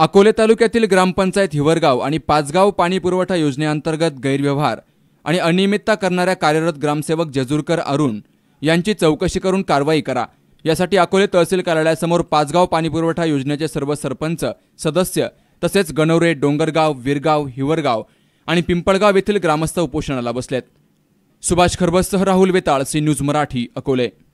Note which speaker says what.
Speaker 1: अकोले तालुक्यातील ग्रामपंचायत हिवरगाव आणि पाचगाव पाणी पुरवठा योजनेअंतर्गत गैरव्यवहार आणि अनियमितता करणाऱ्या कार्यरत ग्रामसेवक जजूरकर अरुण यांची चौकशी करून कारवाई करा यासाठी अकोले तहसील कार्यालयासमोर पाचगाव पाणीपुरवठा योजनेचे सर्व सरपंच सदस्य तसेच गणोरे डोंगरगाव विरगाव हिवरगाव आणि पिंपळगाव येथील ग्रामस्थ उपोषणाला बसलेत सुभाष खरबससह राहुल वेताळ सी न्यूज मराठी अकोले